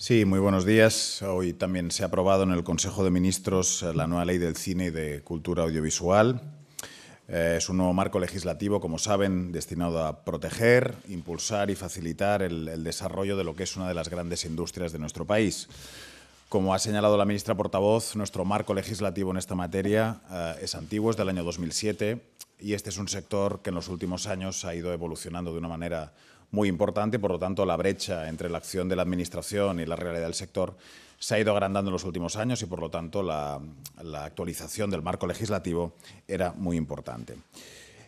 Sí, muy buenos días. Hoy también se ha aprobado en el Consejo de Ministros eh, la nueva ley del cine y de cultura audiovisual. Eh, es un nuevo marco legislativo, como saben, destinado a proteger, impulsar y facilitar el, desarrollo de lo que es una de las grandes industrias de nuestro país. Como ha señalado la ministra portavoz, nuestro marco legislativo en esta materia eh, es antiguo, es del año 2007, y este es un sector que en los últimos años ha ido evolucionando de una manera muy importante, por lo tanto la brecha entre la acción de la Administración y la realidad del sector se ha ido agrandando en los últimos años y por lo tanto la, actualización del marco legislativo era muy importante.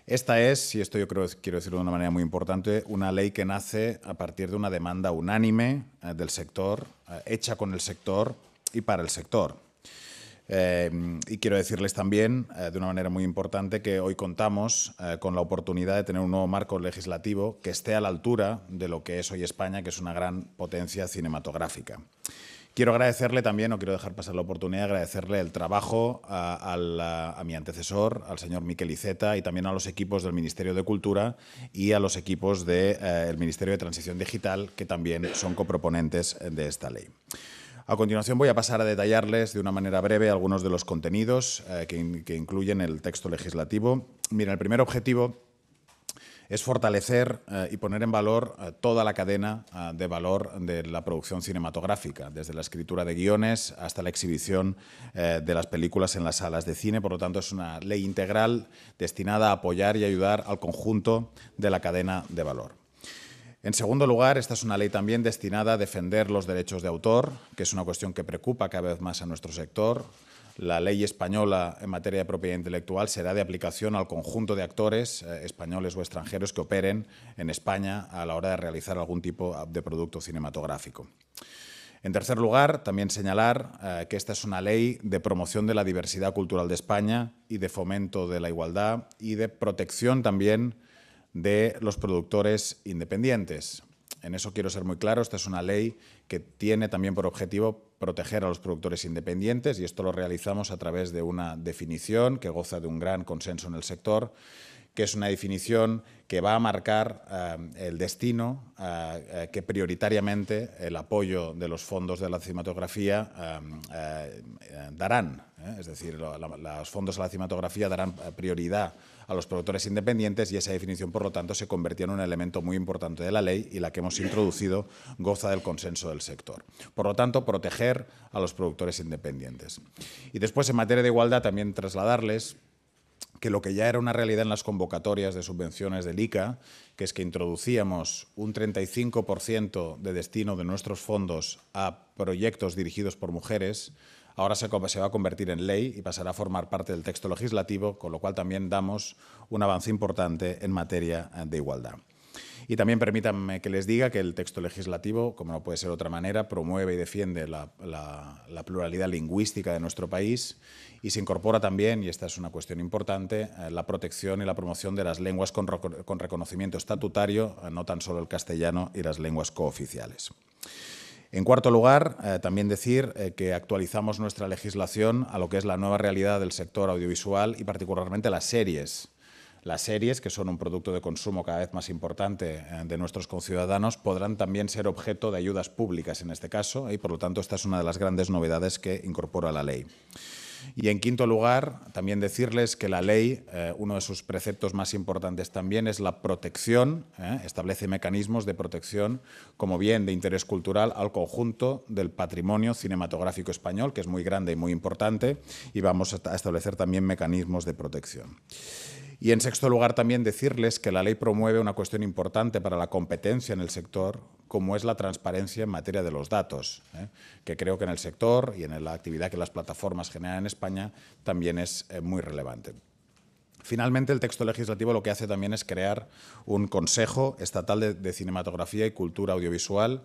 Esta es, y esto yo creo quiero decirlo de una manera muy importante, una ley que nace a partir de una demanda unánime eh, del sector, eh, hecha con el sector y para el sector. Em, y quiero decirles también, eh, de una manera muy importante, que hoy contamos eh, con la oportunidad de tener un nuevo marco legislativo que esté a la altura de lo que es hoy España, que es una gran potencia cinematográfica. Quiero agradecerle también, no quiero dejar pasar la oportunidad, agradecerle el trabajo a, mi antecesor, al señor Miquel Iceta, y también a los equipos del Ministerio de Cultura y a los equipos del eh, Ministerio de Transición Digital, que también son coproponentes de esta ley. A continuación voy a pasar a detallarles de una manera breve algunos de los contenidos eh, que, incluyen el texto legislativo. Mira, el primer objetivo es fortalecer eh, y poner en valor eh, toda la cadena de valor de la producción cinematográfica, desde la escritura de guiones hasta la exhibición de las películas en las salas de cine. Por lo tanto, es una ley integral destinada a apoyar y ayudar al conjunto de la cadena de valor. En segundo lugar, esta es una ley también destinada a defender los derechos de autor, que es una cuestión que preocupa cada vez más a nuestro sector. La ley española en materia de propiedad intelectual será de aplicación al conjunto de actores eh, españoles o extranjeros que operen en España a la hora de realizar algún tipo de producto cinematográfico. En tercer lugar, también señalar eh, que esta es una ley de promoción de la diversidad cultural de España y de fomento de la igualdad y de protección también de los productores independientes. En eso quiero ser muy claro, esta es una ley que tiene también por objetivo proteger a los productores independientes y esto lo realizamos a través de una definición que goza de un gran consenso en el sector que es una definición que va a marcar eh, el destino eh, eh, que prioritariamente el apoyo de los fondos de la cinematografía darán. Es decir, los fondos de la cinematografía darán prioridad a los productores independientes y esa definición, por lo tanto, se convirtió en un elemento muy importante de la ley y la que hemos introducido goza del consenso del sector. Por lo tanto, proteger a los productores independientes. Y después, en materia de igualdad, también trasladarles que lo que ya era una realidad en las convocatorias de subvenciones del ICA, que es que introducíamos un 35% de destino de nuestros fondos a proyectos dirigidos por mujeres, ahora se, va a convertir en ley y pasará a formar parte del texto legislativo, con lo cual también damos un avance importante en materia de igualdad. Y también permítanme que les diga que el texto legislativo, como no puede ser de otra manera, promueve y defiende la, pluralidad lingüística de nuestro país y se incorpora también, y esta es una cuestión importante, eh, la protección y la promoción de las lenguas con, reconocimiento estatutario, eh, no tan solo el castellano y las lenguas cooficiales. En cuarto lugar, eh, también decir que actualizamos nuestra legislación a lo que es la nueva realidad del sector audiovisual y particularmente las series las series, que son un producto de consumo cada vez más importante eh, de nuestros conciudadanos, podrán también ser objeto de ayudas públicas en este caso y por lo tanto esta es una de las grandes novedades que incorpora la ley. Y en quinto lugar, también decirles que la ley, eh, uno de sus preceptos más importantes también es la protección, eh, establece mecanismos de protección como bien de interés cultural al conjunto del patrimonio cinematográfico español, que es muy grande y muy importante, y vamos a establecer también mecanismos de protección. Y en sexto lugar, también decirles que la ley promueve una cuestión importante para la competencia en el sector, como es la transparencia en materia de los datos, ¿eh? que creo que en el sector y en la actividad que las plataformas generan en España también es eh, muy relevante. Finalmente, el texto legislativo lo que hace también es crear un Consejo Estatal de Cinematografía y Cultura Audiovisual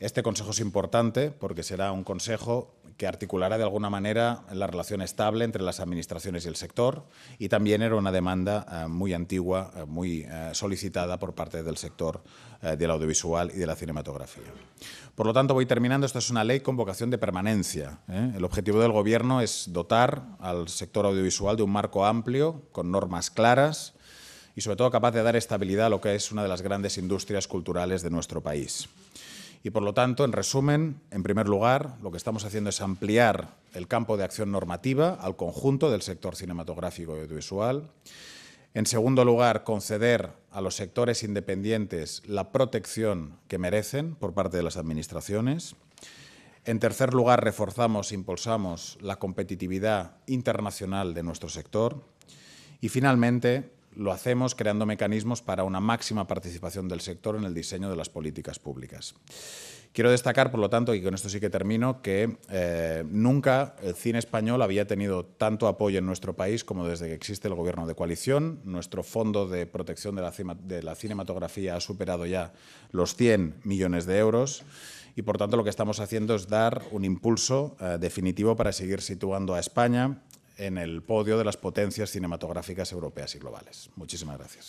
este consejo es importante porque será un consejo que articulará de alguna manera la relación estable entre las administraciones y el sector y también era una demanda eh, muy antigua, eh, muy eh, solicitada por parte del sector del audiovisual y de la cinematografía. Por lo tanto, voy terminando. Esta es una ley con vocación de permanencia. El objetivo del Gobierno es dotar al sector audiovisual de un marco amplio, con normas claras y sobre todo capaz de dar estabilidad a lo que es una de las grandes industrias culturales de nuestro país. Y por lo tanto, en resumen, en primer lugar, lo que estamos haciendo es ampliar el campo de acción normativa al conjunto del sector cinematográfico y audiovisual. En segundo lugar, conceder a los sectores independientes la protección que merecen por parte de las administraciones. En tercer lugar, reforzamos e impulsamos la competitividad internacional de nuestro sector. Y finalmente, lo hacemos creando mecanismos para una máxima participación del sector en el diseño de las políticas públicas. Quiero destacar, por lo tanto, y con esto sí que termino, que eh, nunca el cine español había tenido tanto apoyo en nuestro país como desde que existe el gobierno de coalición. Nuestro fondo de protección de la, cinematografía ha superado ya los 100 millones de euros y, por tanto, lo que estamos haciendo es dar un impulso eh, definitivo para seguir situando a España en el podio de las potencias cinematográficas europeas y globales. Muchísimas gracias.